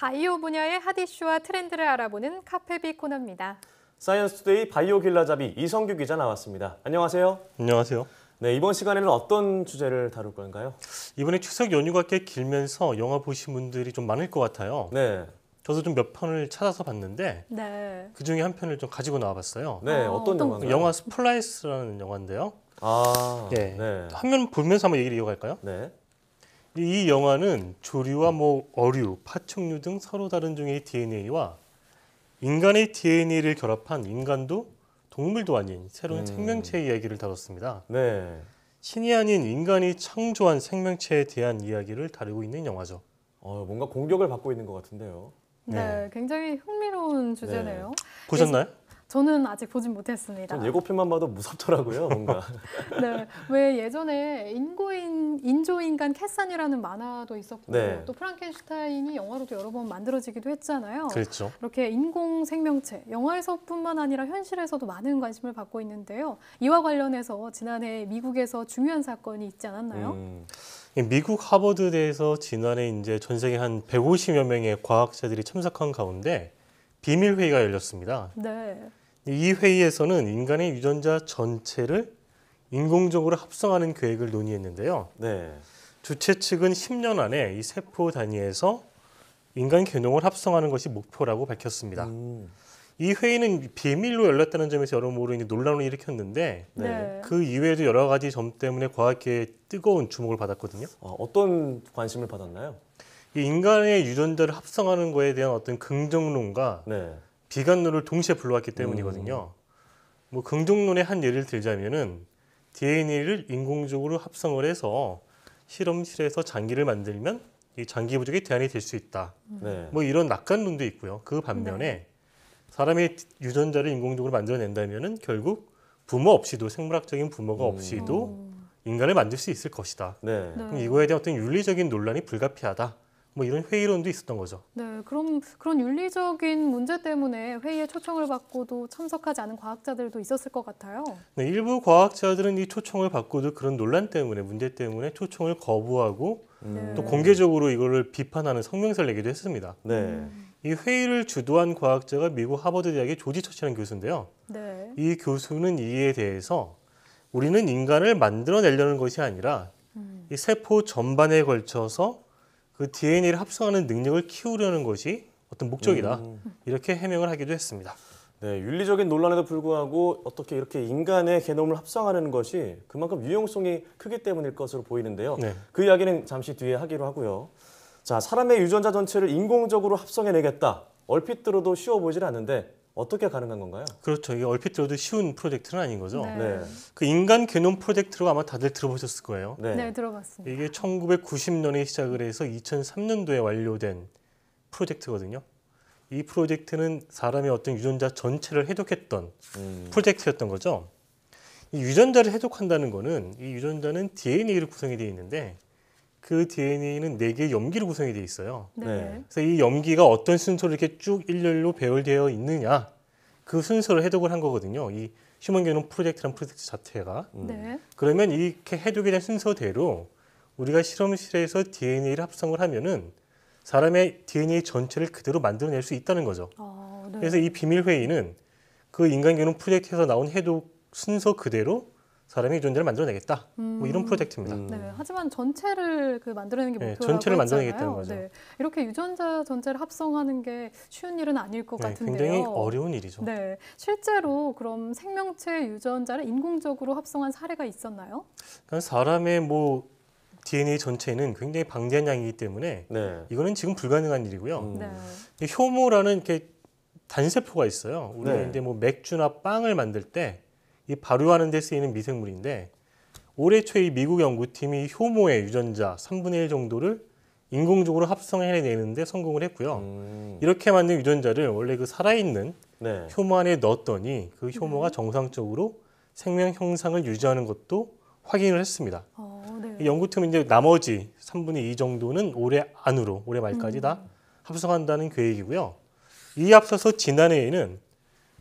바이오 분야의 핫이슈와 트렌드를 알아보는 카페비 코너입니다. 사이언스투데이 바이오 길라잡이 이성규 기자 나왔습니다. 안녕하세요. 안녕하세요. 네, 이번 시간에는 어떤 주제를 다룰 건가요? 이번에 추석 연휴가 꽤 길면서 영화 보신 분들이 좀 많을 것 같아요. 네. 저도 좀 몇 편을 찾아서 봤는데 네. 그 중에 한 편을 좀 가지고 나와봤어요. 네, 아, 어, 떤 영화인가요? 영화 스플라이스라는 영화인데요. 아, 예. 네. 네. 한면 보면서 한번 얘기를 이어갈까요? 네. 이 영화는 조류와 뭐 어류, 파충류 등 서로 다른 종의 DNA와 인간의 DNA를 결합한 인간도 동물도 아닌 새로운 음. 생명체의 이야기를 다뤘습니다. 네. 신이 아닌 인간이 창조한 생명체에 대한 이야기를 다루고 있는 영화죠. 어, 뭔가 공격을 받고 있는 것 같은데요. 네, 네 굉장히 흥미로운 주제네요. 네. 보셨나요? 저는 아직 보진 못했습니다. 예고편만 봐도 무섭더라고요, 뭔가. 네, 왜 예전에 인고인 인조인간 캐산이라는 만화도 있었고 네. 또 프랑켄슈타인이 영화로도 여러 번 만들어지기도 했잖아요. 그렇죠. 이렇게 인공 생명체 영화에서뿐만 아니라 현실에서도 많은 관심을 받고 있는데요. 이와 관련해서 지난해 미국에서 중요한 사건이 있지 않았나요? 음. 미국 하버드대에서 지난해 이제 전 세계 한 150여 명의 과학자들이 참석한 가운데 비밀 회의가 열렸습니다. 네. 이 회의에서는 인간의 유전자 전체를 인공적으로 합성하는 계획을 논의했는데요. 네. 주최 측은 10년 안에 이 세포 단위에서 인간 g e 을 합성하는 것이 목표라고 밝혔습니다. 음. 이 회의는 비밀로 열렸다는 점에서 여러모로 논란을 일으켰는데 네. 네. 그 이외에도 여러 가지 점 때문에 과학계에 뜨거운 주목을 받았거든요. 어, 떤 관심을 받았나요? 인간의 유전자를 합성하는 것에 대한 어떤 긍정론과 네. 비관론을 동시에 불러왔기 때문이거든요. 음. 뭐 긍정론의 한 예를 들자면은 DNA를 인공적으로 합성을 해서 실험실에서 장기를 만들면 이 장기 부족의 대안이 될 수 있다. 음. 네. 뭐 이런 낙관론도 있고요. 그 반면에 네. 사람의 유전자를 인공적으로 만들어낸다면은 결국 부모 없이도 생물학적인 부모가 음. 없이도 음. 인간을 만들 수 있을 것이다. 네. 네. 그럼 이거에 대한 어떤 윤리적인 논란이 불가피하다. 뭐 이런 회의론도 있었던 거죠. 네, 그럼 그런 윤리적인 문제 때문에 회의에 초청을 받고도 참석하지 않은 과학자들도 있었을 것 같아요. 네, 일부 과학자들은 이 초청을 받고도 그런 논란 때문에 문제 때문에 초청을 거부하고 음. 네. 또 공개적으로 이거를 비판하는 성명서를 내기도 했습니다. 네. 이 회의를 주도한 과학자가 미국 하버드 대학의 조지 처치라는 교수인데요. 네. 이 교수는 이에 대해서 우리는 인간을 만들어내려는 것이 아니라 음. 이 세포 전반에 걸쳐서 그 DNA를 합성하는 능력을 키우려는 것이 어떤 목적이다. 음. 이렇게 해명을 하기도 했습니다. 네, 윤리적인 논란에도 불구하고 어떻게 이렇게 인간의 게놈을 합성하는 것이 그만큼 유용성이 크기 때문일 것으로 보이는데요. 네. 그 이야기는 잠시 뒤에 하기로 하고요. 자, 사람의 유전자 전체를 인공적으로 합성해내겠다. 얼핏 들어도 쉬워 보이질 않는데 어떻게 가능한 건가요? 그렇죠. 이게 얼핏 들어도 쉬운 프로젝트는 아닌 거죠. 네. 네. 그 인간 개념 프로젝트로 아마 다들 들어보셨을 거예요. 네, 네 들어봤습니다. 이게 1990년에 시작을 해서 2003년도에 완료된 프로젝트거든요. 이 프로젝트는 사람의 어떤 유전자 전체를 해독했던 음. 프로젝트였던 거죠. 이 유전자를 해독한다는 거는 이 유전자는 DNA로 구성이 되어 있는데 그 DNA는 네 개의 염기로 구성이 되어 있어요. 네. 네. 그래서 이 염기가 어떤 순서로 이렇게 쭉 일렬로 배열되어 있느냐 그 순서를 해독을 한 거거든요. 이 휴먼 게놈 프로젝트란 프로젝트 자체가. 네. 음. 그러면 이렇게 해독이 된 순서대로 우리가 실험실에서 DNA를 합성을 하면은 사람의 DNA 전체를 그대로 만들어낼 수 있다는 거죠. 아, 네. 그래서 이 비밀 회의는 그 인간 게놈 프로젝트에서 나온 해독 순서 그대로 사람이 존재를 만들어내겠다. 음. 뭐 이런 음. 프로젝트입니다. 네, 음. 네, 하지만 전체를 그 만들어내는 게 네, 목표라고 네, 전체를 만들어내겠다는 거죠. 네, 이렇게 유전자 전체를 합성하는 게 쉬운 일은 아닐 것 네, 같은데요. 굉장히 어려운 일이죠. 네, 실제로 그럼 생명체 유전자를 인공적으로 합성한 사례가 있었나요? 그러니까 사람의 뭐 DNA 전체는 굉장히 방대한 양이기 때문에 네. 이거는 지금 불가능한 일이고요. 음. 네. 효모라는 이렇게 단세포가 있어요. 우리 네. 이제 뭐 맥주나 빵을 만들 때이 발효하는 데 쓰이는 미생물인데 올해 초에 미국 연구팀이 효모의 유전자 3분의 1 정도를 인공적으로 합성해내는데 성공을 했고요. 음. 이렇게 만든 유전자를 원래 그 살아있는 네. 효모 안에 넣었더니 그 효모가 음. 정상적으로 생명 형상을 유지하는 것도 확인을 했습니다. 어, 네. 연구팀은 이제 나머지 3분의 2 정도는 올해 안으로 올해 말까지 음. 다 합성한다는 계획이고요. 이에 앞서서 지난해에는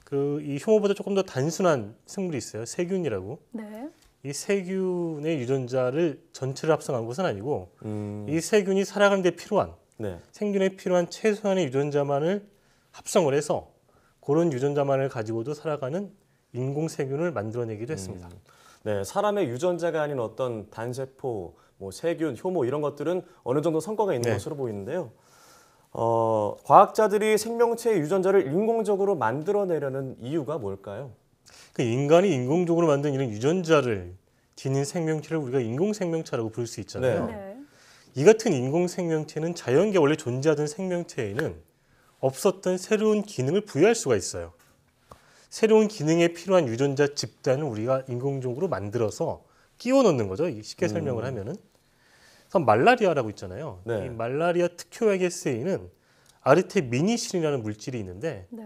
그이 효모보다 조금 더 단순한 생물이 있어요. 세균이라고. 네. 이 세균의 유전자를 전체를 합성한 것은 아니고 음. 이 세균이 살아가는 데 필요한 네. 생균에 필요한 최소한의 유전자만을 합성을 해서 그런 유전자만을 가지고도 살아가는 인공 세균을 만들어내기도 했습니다. 음. 네, 사람의 유전자가 아닌 어떤 단세포, 뭐 세균, 효모 이런 것들은 어느 정도 성과가 있는 네. 것으로 보이는데요. 어, 과학자들이 생명체의 유전자를 인공적으로 만들어내려는 이유가 뭘까요? 그 인간이 인공적으로 만든 이런 유전자를 지닌 생명체를 우리가 인공 생명체라고 부를 수 있잖아요. 네. 이 같은 인공 생명체는 자연계 원래 존재하던 생명체에는 없었던 새로운 기능을 부여할 수가 있어요. 새로운 기능에 필요한 유전자 집단을 우리가 인공적으로 만들어서 끼워 넣는 거죠. 쉽게 음. 설명을 하면은. 그 말라리아라고 있잖아요. 네. 이 말라리아 특효약에 쓰이는 아르테미니신이라는 물질이 있는데 네.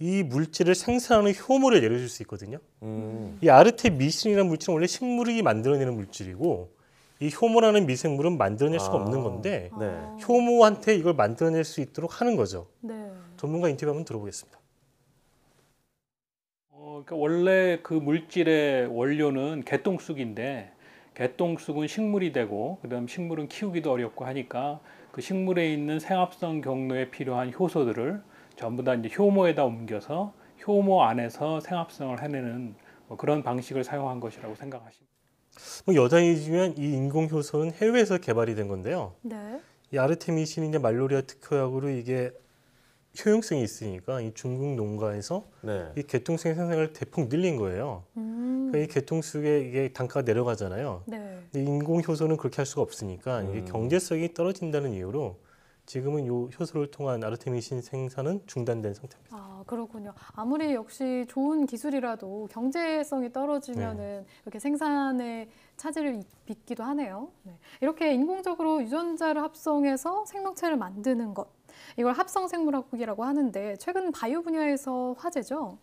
이 물질을 생산하는 효모를 예를 들수 있거든요. 음. 이 아르테미신이라는 물질은 원래 식물이 만들어내는 물질이고 이 효모라는 미생물은 만들어낼 수가 아. 없는 건데 네. 아. 효모한테 이걸 만들어낼 수 있도록 하는 거죠. 네. 전문가 인터뷰 한번 들어보겠습니다. 어, 그러니까 원래 그 물질의 원료는 개똥쑥인데 개똥쑥은 식물이 되고 그다음 식물은 키우기도 어렵고 하니까 그 식물에 있는 생합성 경로에 필요한 효소들을 전부 다 이제 효모에다 옮겨서 효모 안에서 생합성을 해내는 뭐 그런 방식을 사용한 것이라고 생각하십니다. 뭐 여자이지만 이 인공 효소는 해외에서 개발이 된 건데요. 네. 이 아르테미신이냐 말로리아 특허약으로 이게 효용성이 있으니까 이 중국 농가에서 네. 이 개통쑥의 생산을 대폭 늘린 거예요. 음. 그러니까 이 개통쑥의 이게 단가가 내려가잖아요. 네. 인공 효소는 그렇게 할 수가 없으니까 음. 이게 경제성이 떨어진다는 이유로 지금은 요 효소를 통한 아르테미신 생산은 중단된 상태입니다. 아 그렇군요. 아무리 역시 좋은 기술이라도 경제성이 떨어지면은 네. 이렇게 생산에 차질을 빚기도 하네요. 네. 이렇게 인공적으로 유전자를 합성해서 생명체를 만드는 것 이걸 합성생물학이라고 국 하는데 최근 바이오 분야에서 화제죠.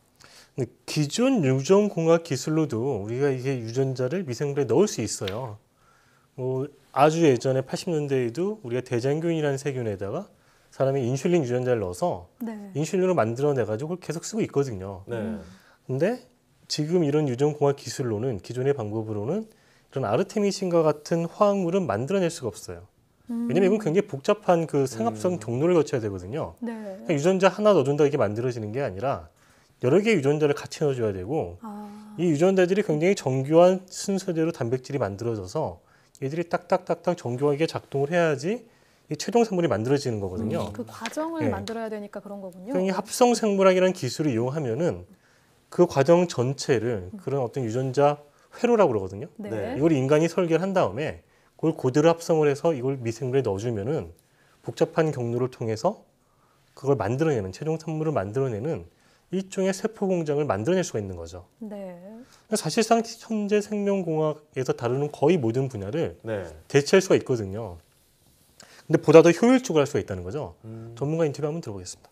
기존 유전공학 기술로도 우리가 이게 유전자를 미생물에 넣을 수 있어요. 뭐 아주 예전에 80년대에도 우리가 대장균이라는 세균에다가 사람이 인슐린 유전자를 넣어서 네. 인슐린으로 만들어내가지고 계속 쓰고 있거든요. 네. 음. 근데 지금 이런 유전공학 기술로는 기존의 방법으로는 이런 아르테미신과 같은 화학물은 만들어낼 수가 없어요. 음. 왜냐면 이건 굉장히 복잡한 그 생합성 음. 경로를 거쳐야 되거든요. 네. 그러니까 유전자 하나 넣어준다 이게 만들어지는 게 아니라 여러 개의 유전자를 같이 넣어줘야 되고 아. 이 유전자들이 굉장히 정교한 순서대로 단백질이 만들어져서 얘들이 딱딱딱딱 정교하게 작동을 해야지 이 최종 생물이 만들어지는 거거든요. 음, 그 과정을 네. 만들어야 되니까 그런 거군요. 그러니 합성 생물학이라는 기술을 이용하면은 그 과정 전체를 음. 그런 어떤 유전자 회로라고 그러거든요. 네. 이걸 인간이 설계를 한 다음에 그걸 고대로 합성을 해서 이걸 미생물에 넣어주면은 복잡한 경로를 통해서 그걸 만들어내는 최종 산물을 만들어내는 일종의 세포 공장을 만들어낼 수가 있는 거죠. 네. 사실상 현재 생명공학에서 다루는 거의 모든 분야를 네. 대체할 수가 있거든요. 근데 보다 더 효율적으로 할 수가 있다는 거죠. 음. 전문가 인터뷰 한번 들어보겠습니다.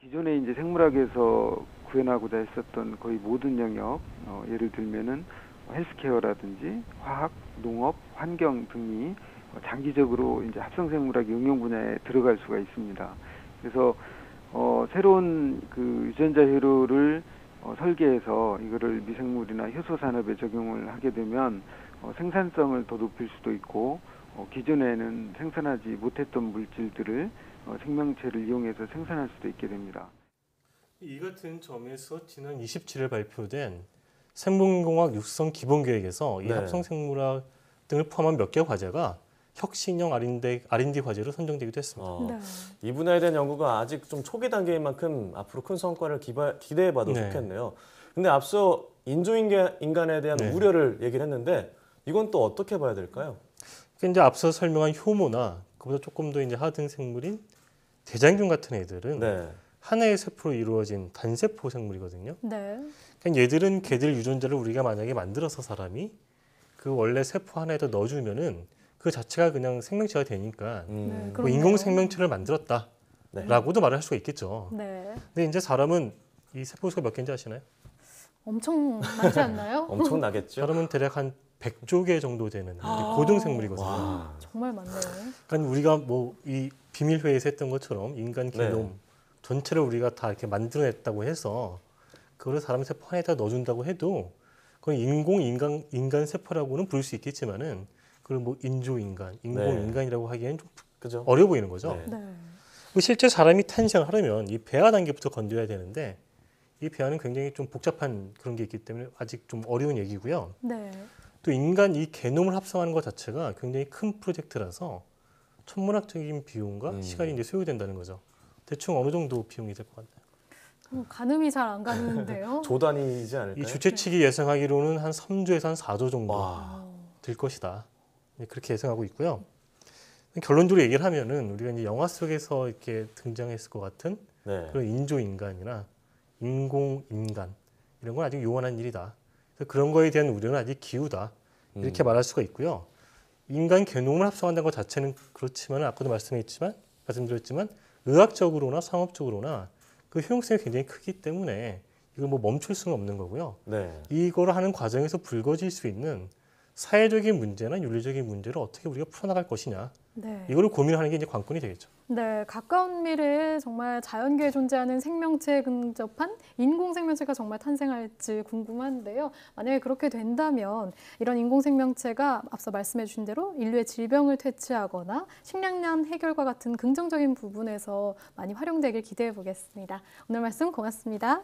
기존에 이제 생물학에서 구현하고자 했었던 거의 모든 영역, 어, 예를 들면은 헬스케어라든지 화학, 농업, 환경 등이 장기적으로 이제 합성생물학 응용 분야에 들어갈 수가 있습니다. 그래서 어, 새로운 그 유전자 회로를 어, 설계해서 이거를 미생물이나 효소 산업에 적용을 하게 되면 어, 생산성을 더 높일 수도 있고 어, 기존에는 생산하지 못했던 물질들을 어, 생명체를 이용해서 생산할 수도 있게 됩니다. 이 같은 점에서 지난 27일 발표된 생물공학 육성 기본계획에서 이 네. 합성생물학 등을 포함한 몇개 과제가 혁신형 R&D, R&D 과제로 선정되기도 했습니다. 어, 네. 이 분야에 대한 연구가 아직 좀 초기 단계인 만큼 앞으로 큰 성과를 기바, 기대해봐도 네. 좋겠네요. 근데 앞서 인조인간에 대한 네. 우려를 얘기를 했는데 이건 또 어떻게 봐야 될까요? 이제 앞서 설명한 효모나 그보다 조금 더 이제 하등 생물인 대장균 같은 애들은 네. 한 해의 세포로 이루어진 단세포 생물이거든요. 네. 그냥 얘들은 개들 유전자를 우리가 만약에 만들어서 사람이 그 원래 세포 하나에다 넣어주면은 그 자체가 그냥 생명체가 되니까 음. 네, 네. 인공 생명체를 만들었다라고도 네. 말을 할 수가 있겠죠. 네. 근데 이제 사람은 이 세포 수가 몇 개인지 아시나요? 엄청 많지 않나요? 엄청 나겠죠. 사람은 대략 한 100조 개 정도 되는 아~ 고등 생물이거든요. 정말 많네요. 그러니까 우리가 뭐 이 비밀 회의에서 했던 것처럼 인간 네. 기념 전체를 우리가 다 이렇게 만들어냈다고 해서 그걸 사람 세포 안에다 넣어준다고 해도 그건 인공 인간 인간 세포라고는 부를 수 있겠지만은 그걸 뭐 인조 인간, 인공 네. 인간이라고 하기엔 좀 그죠? 어려 보이는 거죠. 네. 네. 실제 사람이 탄생하려면 이 배아 단계부터 건드려야 되는데 이 배아는 굉장히 좀 복잡한 그런 게 있기 때문에 아직 좀 어려운 얘기고요. 네. 또 인간 이개놈을 합성하는 것 자체가 굉장히 큰 프로젝트라서 천문학적인 비용과 음. 시간이 이제 소요된다는 거죠. 대충 어느 정도 비용이 될 것 같나요? 어, 가늠이 잘 안 가는데요. 조단이지 않을까요? 이 주최 측이 예상하기로는 한 3조에서 한 4조 정도 와. 들 것이다. 네, 그렇게 예상하고 있고요. 결론적으로 얘기를 하면은 우리가 이제 영화 속에서 이렇게 등장했을 것 같은 네. 그런 인조 인간이나 인공 인간 이런 건 아직 요원한 일이다. 그래서 그런 거에 대한 우려는 아직 기우다 이렇게 음. 말할 수가 있고요. 인간 개놈을 합성한다는 것 자체는 그렇지만 아까도 말씀했지만 말씀드렸지만 의학적으로나 상업적으로나 그 효용성이 굉장히 크기 때문에 이거 뭐 멈출 수는 없는 거고요. 네. 이를 하는 과정에서 불거질 수 있는 사회적인 문제나 윤리적인 문제를 어떻게 우리가 풀어나갈 것이냐 네. 이거를 고민하는 게 이제 관건이 되겠죠. 네, 가까운 미래에 정말 자연계에 존재하는 생명체에 근접한 인공 생명체가 정말 탄생할지 궁금한데요. 만약에 그렇게 된다면 이런 인공 생명체가 앞서 말씀해 주신 대로 인류의 질병을 퇴치하거나 식량난 해결과 같은 긍정적인 부분에서 많이 활용되길 기대해 보겠습니다. 오늘 말씀 고맙습니다.